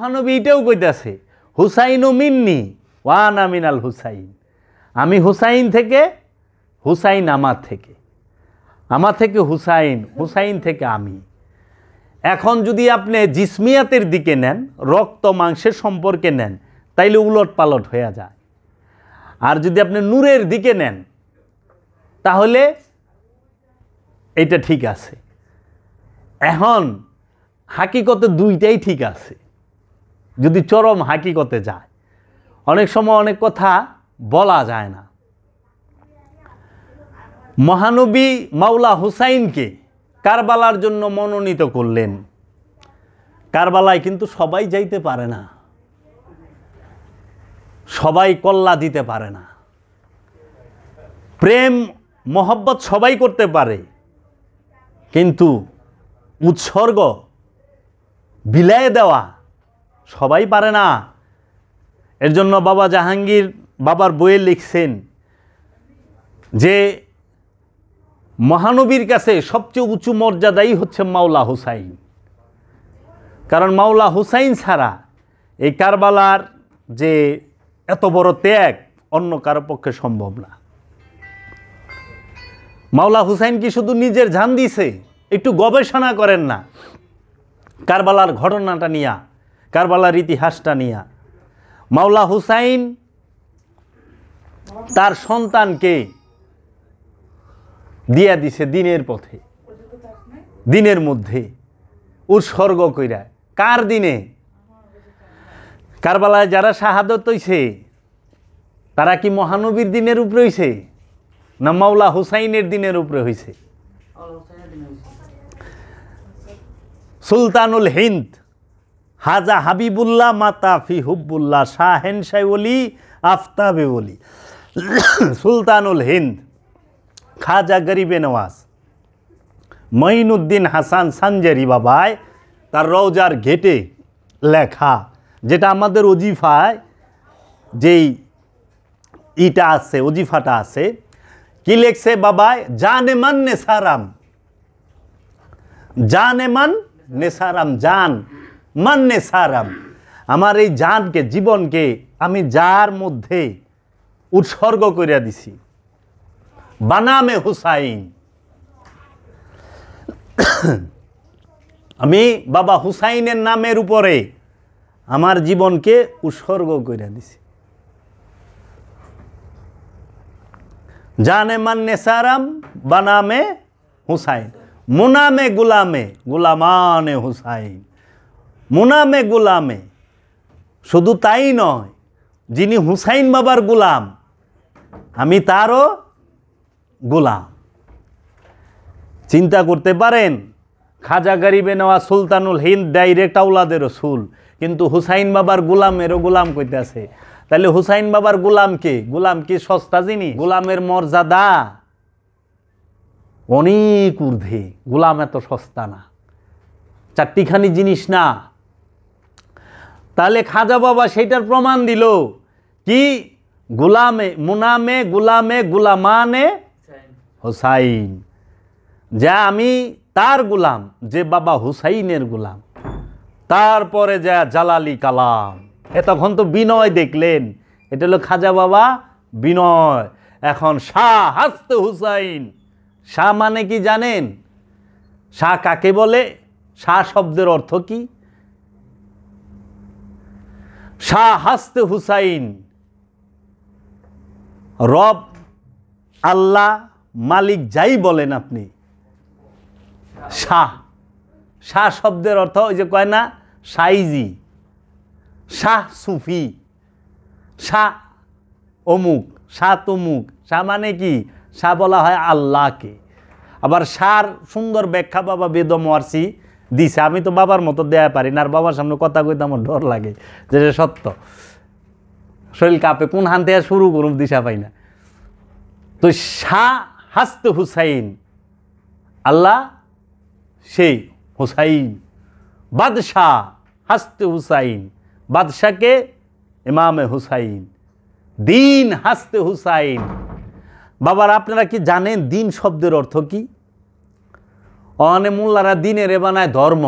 মহানবী এটাও কইতেছে হুসাইন ও মিন্নি ওয়ান আমিন আল হুসাইন আমি হুসাইন থেকে হুসাইন আমার থেকে আমার থেকে হুসাইন হুসাইন থেকে আমি এখন যদি আপনি জিসমিয়াতের দিকে নেন রক্ত মাংসের সম্পর্কে নেন তাইলে উলট পালট হয়ে যায় আর যদি আপনি নূরের দিকে নেন তাহলে এটা ঠিক আছে এখন হাকিকতে দুইটাই ঠিক আছে যদি চরম হাকিকতে যায় অনেক সময় অনেক কথা বলা যায় না মহানবী মাওলা হুসাইনকে কারবালার জন্য মনোনীত করলেন কারবালায় কিন্তু সবাই যাইতে পারে না সবাই কল্লা দিতে পারে না প্রেম মহব্বত সবাই করতে পারে কিন্তু উৎসর্গ বিলায় দেওয়া সবাই পারে না এর জন্য বাবা জাহাঙ্গীর বাবার বইয়ে লিখছেন যে মহানবীর কাছে সবচেয়ে উঁচু মর্যাদাই হচ্ছে মাওলা হুসাইন কারণ মাওলা হুসাইন ছাড়া এই কারবালার যে এত বড় ত্যাগ অন্য কারো পক্ষে সম্ভব না মাওলা হুসাইন কি শুধু নিজের ঝান দিছে একটু গবেষণা করেন না কারবালার ঘটনাটা নিয়ে কারবালার ইতিহাসটা নিয়া মাওলা হুসাইন তার সন্তানকে দিয়া দিছে দিনের পথে দিনের মধ্যে উৎসর্গ কইরা কার দিনে কারবালায় যারা শাহাদত হইছে তারা কি মহানবীর দিনের উপরে হইছে না মাওলা হুসাইনের দিনের উপরে হইছে সুলতানুল হিন্দ হাজা হাবিবুল্লাহ মাতাফি হুব্বুল্লাহ হেন শাহলি আফতাবে অলি সুলতানুল হিন্দ খাজা গরিবে নওয়াজ মঈনুদ্দিন হাসান সানজারি বাবায় তার রওজার ঘেটে লেখা যেটা আমাদের অজিফায় যেই ইটা আছে অজিফাটা আছে কি লেখছে বাবায় জানে মান নেসারাম জানে মান নেসারাম জান মান্নে সারাম আমার এই জানকে জীবনকে আমি যার মধ্যে উৎসর্গ করিয়া দিছি বানামে হুসাইন আমি বাবা হুসাইনের নামের উপরে আমার জীবনকে উৎসর্গ করিয়া দিছি জানে মান্নে সারাম বানামে হুসাইন মুনামে গুলামে গুলামানে হুসাইন মুনামে গোলামে শুধু তাই নয় যিনি হুসাইন বাবার গোলাম আমি তারও গোলাম চিন্তা করতে পারেন খাজা গারিবে নেওয়া সুলতানুল হিন্দ ডাইরেক্ট আউলাদের সুল কিন্তু হুসাইন বাবার গোলামেরও গোলাম আছে তাহলে হুসাইন বাবার গোলাম কে গোলাম কি সস্তা জিনিস গোলামের মর্যাদা অনেক ঊর্ধ্বে গোলাম এত সস্তা না চারটিখানি জিনিস না তাহলে খাজা বাবা সেইটার প্রমাণ দিল কি গুলামে মুনামে গুলামে গুলামানে হোসাইন যা আমি তার গুলাম যে বাবা হুসাইনের গুলাম তারপরে যা জালালি কালাম এ তখন তো বিনয় দেখলেন এটা হলো খাজা বাবা বিনয় এখন শাহ হাসতে হুসাইন শাহ মানে কি জানেন শাহ কাকে বলে শাহ শব্দের অর্থ কী শাহ হাস্তে হুসাইন রব আল্লাহ মালিক যাই বলেন আপনি শাহ শাহ শব্দের অর্থ ওই যে কয় না সাইজি শাহ সুফি শাহ অমুক শাহ তমুক শাহ মানে কি শাহ বলা হয় আল্লাহকে আবার সার সুন্দর ব্যাখ্যা বাবা বেদম আরসি দিছে আমি তো বাবার মতো দেয়া পারি না আর বাবার সামনে কথা কইতে আমার ডর লাগে যে সত্য শরীর কাপে কোন হান দেওয়া শুরু করুন দিশা পাই না তো শাহ হাস্ত হুসাইন আল্লাহ সেই হুসাইন বাদশাহ হাস্ত হুসাইন বাদশাহকে ইমামে হুসাইন দিন হাস্তে হুসাইন বাবার আপনারা কি জানেন দিন শব্দের অর্থ কী অনে মোল্লারা দিনের বানায় ধর্ম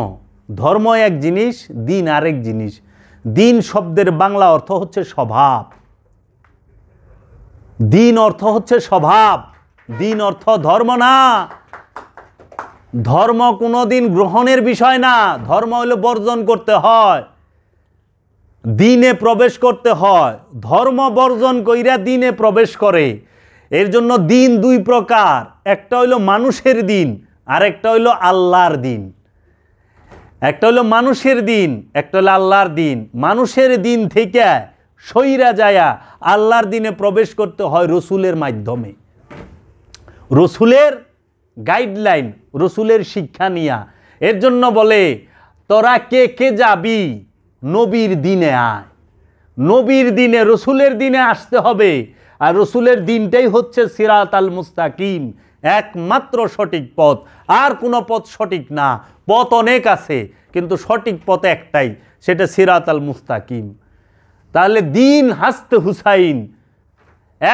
ধর্ম এক জিনিস দিন আরেক জিনিস দিন শব্দের বাংলা অর্থ হচ্ছে স্বভাব দিন অর্থ হচ্ছে স্বভাব দিন অর্থ ধর্ম না ধর্ম কোনো দিন গ্রহণের বিষয় না ধর্ম হলে বর্জন করতে হয় দিনে প্রবেশ করতে হয় ধর্ম বর্জন কইরা দিনে প্রবেশ করে এর জন্য দিন দুই প্রকার একটা হইল মানুষের দিন আরেকটা হইল আল্লাহর দিন একটা হইল মানুষের দিন একটা হলো আল্লাহর দিন মানুষের দিন থেকে সইরা যায়া আল্লাহর দিনে প্রবেশ করতে হয় রসুলের মাধ্যমে রসুলের গাইডলাইন রসুলের শিক্ষা নিয়া এর জন্য বলে তোরা কে কে যাবি নবীর দিনে আয় নবীর দিনে রসুলের দিনে আসতে হবে আর রসুলের দিনটাই হচ্ছে সিরাত আল মুস্তাকিম একমাত্র সঠিক পথ আর কোনো পথ সঠিক না পথ অনেক আছে কিন্তু সঠিক পথ একটাই সেটা সিরাত আল মুস্তাকিম তাহলে দিন হাসতে হুসাইন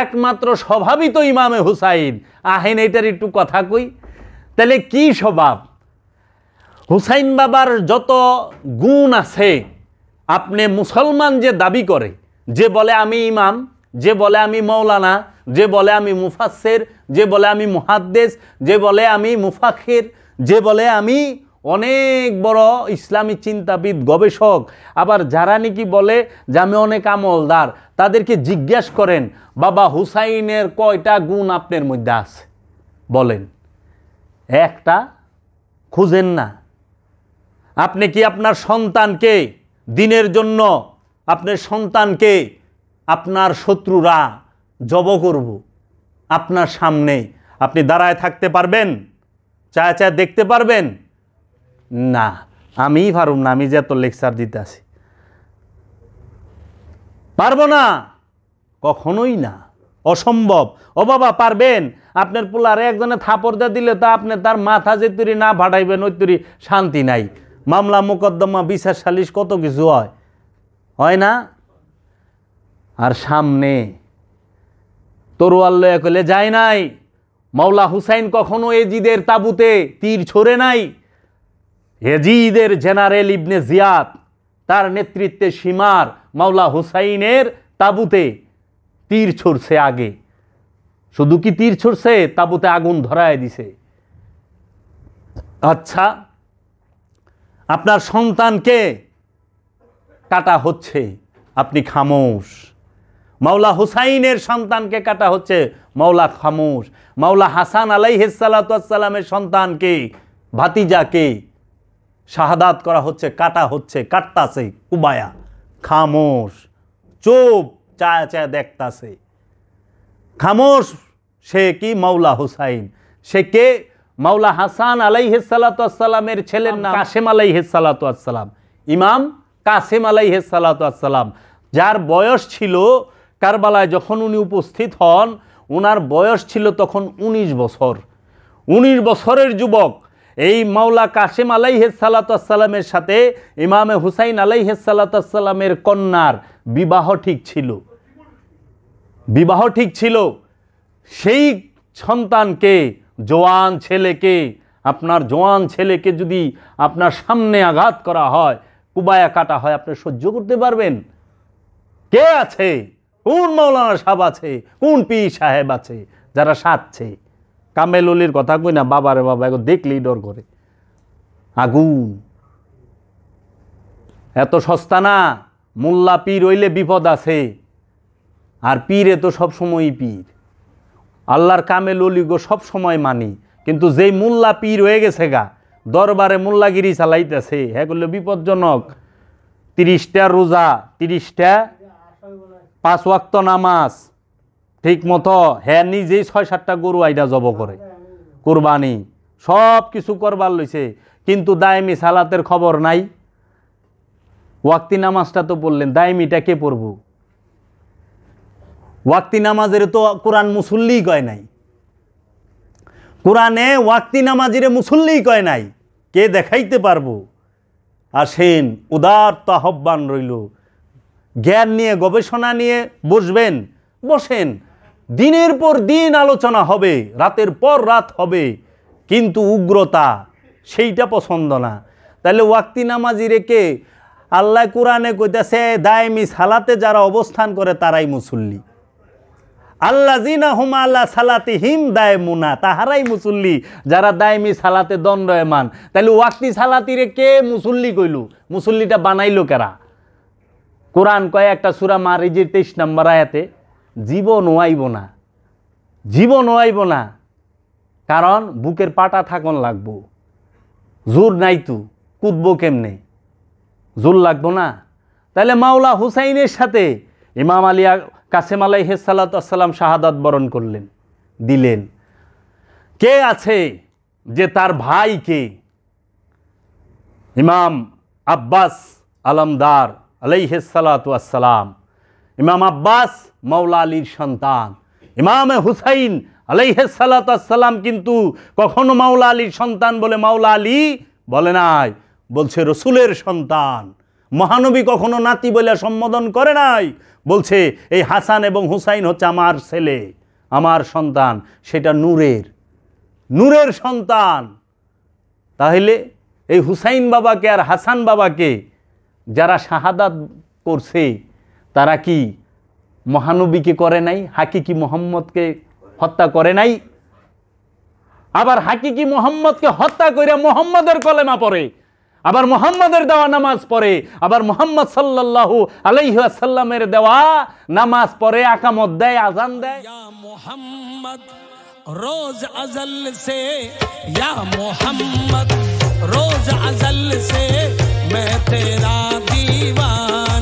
একমাত্র স্বভাবই তো ইমামে হুসাইন আহেন এটার একটু কথা কই তাহলে কি স্বভাব হুসাইন বাবার যত গুণ আছে আপনি মুসলমান যে দাবি করে যে বলে আমি ইমাম যে বলে আমি মৌলানা যে বলে আমি মুফাসের যে বলে আমি মহাদ্দেশ যে বলে আমি মুফাখের যে বলে আমি অনেক বড় ইসলামী চিন্তাবিদ গবেষক আবার যারা নাকি বলে যে আমি অনেক আমলদার তাদেরকে জিজ্ঞেস করেন বাবা হুসাইনের কয়টা গুণ আপনার মধ্যে আছে বলেন একটা খুঁজেন না আপনি কি আপনার সন্তানকে দিনের জন্য আপনার সন্তানকে আপনার শত্রুরা জব করব আপনার সামনে আপনি দাঁড়ায় থাকতে পারবেন চায় চায় দেখতে পারবেন না আমিই পারুম না আমি যে এত লেকচার দিতে আছি পারবো না কখনোই না অসম্ভব ও বাবা পারবেন আপনার পোলার একজনে থাপড়দা দিলে তা আপনি তার মাথা যে তুরি না ভাটাইবেন ওই তুরি শান্তি নাই মামলা মোকদ্দমা বিচার সালিশ কত কিছু হয় হয় না আর সামনে তরোয়াল লয়া কলে যায় নাই মাওলা হুসাইন কখনো এজিদের তাবুতে তীর ছড়ে নাই এজিদের জেনারেল ইবনে জিয়াদ তার নেতৃত্বে সীমার মাওলা হুসাইনের তাবুতে তীর ছড়ছে আগে শুধু কি তীর ছড়ছে তাবুতে আগুন ধরায় দিছে আচ্ছা আপনার সন্তানকে কাটা হচ্ছে আপনি খামোশ মাওলা হুসাইনের সন্তানকে কাটা হচ্ছে মাওলা খামুস মাওলা হাসান আলাইহিসালাতামের সন্তানকে ভাতিজাকে শাহাদাত করা হচ্ছে কাটা হচ্ছে কাটতাছে কুবায়া খামোস চোপ চায়া চায়া দেখতাছে খামোস সে কি মাওলা হুসাইন সে কে মাওলা হাসান আলাইহিসালাতামের ছেলের নাম কাসেম আলাইহিসালাতাম ইমাম কাসেম আলাইহিসালাতাম যার বয়স ছিল কারবালায় যখন উনি উপস্থিত হন ওনার বয়স ছিল তখন ১৯ বছর ১৯ বছরের যুবক এই মাওলা কাসেম আলাইহেসালাতামের সাথে ইমামে হুসাইন আলাইহেসালাতামের কন্যার বিবাহ ঠিক ছিল বিবাহ ঠিক ছিল সেই সন্তানকে জোয়ান ছেলেকে আপনার জোয়ান ছেলেকে যদি আপনার সামনে আঘাত করা হয় কুবায়া কাটা হয় আপনি সহ্য করতে পারবেন কে আছে কোন মাওলানা সাহেব আছে কোন পি সাহেব আছে যারা সাজছে কামেলুলির কথা কই না বাবারে বাবা এখন দেখলেই ডর করে আগুন এত সস্তা না মোল্লা পীর হইলে বিপদ আছে আর পীরে তো সবসময়ই পীর আল্লাহর কামেল অলিগো সবসময় মানি কিন্তু যেই মোল্লা পীর হয়ে গেছে গা দরবারে মোল্লাগিরি চালাইতেছে হ্যাঁ করলে বিপজ্জনক তিরিশটা রোজা তিরিশটা পাঁচ ওয়াক্ত নামাজ ঠিক মতো হ্যাঁ নিজেই ছয় সাতটা গরু আইডা জব করে কোরবানি সব কিছু করবার লইছে কিন্তু দায়মি সালাতের খবর নাই ওয়াক্তি নামাজটা তো বললেন দায়মিটা কে পড়ব ওয়াক্তি নামাজের তো কোরআন মুসল্লি কয় নাই কোরআনে ওয়াক্তি নামাজের মুসল্লি কয় নাই কে দেখাইতে পারবো আসেন উদার তো আহ্বান রইল জ্ঞান নিয়ে গবেষণা নিয়ে বসবেন বসেন দিনের পর দিন আলোচনা হবে রাতের পর রাত হবে কিন্তু উগ্রতা সেইটা পছন্দ না তাহলে ওয়াক্তি নামাজি রেখে আল্লাহ কোরআনে কইতেছে দায়মি সালাতে যারা অবস্থান করে তারাই মুসল্লি আল্লা জিনা হুম আল্লাহ সালাতে হিম দায় মুনা তাহারাই মুসল্লি যারা দায়মি সালাতে দণ্ডয়মান তাহলে ওয়াক্তি সালাতিরে কে মুসল্লি কইলু মুসল্লিটা বানাইলো কেরা কোরআন কয়ে একটা সুরা মারিজির তেইশ নম্বর আয়াতে জীবন ওয়াইব না জীবন ওয়াইব না কারণ বুকের পাটা থাকন লাগবো জোর নাই তু কুদবো কেমনে জোর লাগবো না তাহলে মাওলা হুসাইনের সাথে ইমাম আলিয়া কাসেম হেসালাত আসসালাম শাহাদাত বরণ করলেন দিলেন কে আছে যে তার ভাইকে ইমাম আব্বাস আলমদার আসসালাম ইমাম আব্বাস মৌলা আলীর সন্তান ইমাম হুসাইন আলাইহিসালাতাম কিন্তু কখনো মাওলা আলীর সন্তান বলে মাওলা আলী বলে নাই বলছে রসুলের সন্তান মহানবী কখনো নাতি বলে সম্বোধন করে নাই বলছে এই হাসান এবং হুসাইন হচ্ছে আমার ছেলে আমার সন্তান সেটা নূরের নূরের সন্তান তাহলে এই হুসাইন বাবাকে আর হাসান বাবাকে যারা শাহাদাত করছে তারা কি মহানবীকে করে নাই হাকিকি মোহাম্মদকে হত্যা করে নাই আবার হাকিকি মোহাম্মদকে হত্যা করে মোহাম্মদের কলেমা পড়ে আবার মোহাম্মদের দেওয়া নামাজ পড়ে আবার মোহাম্মদ সাল্লাহ আলাইহাসাল্লামের দেওয়া নামাজ পড়ে আকামত দেয় আজান দেয় মোহাম্মদ रोज अजल से या मोहम्मद रोज अजल से मैं तेरा दीवान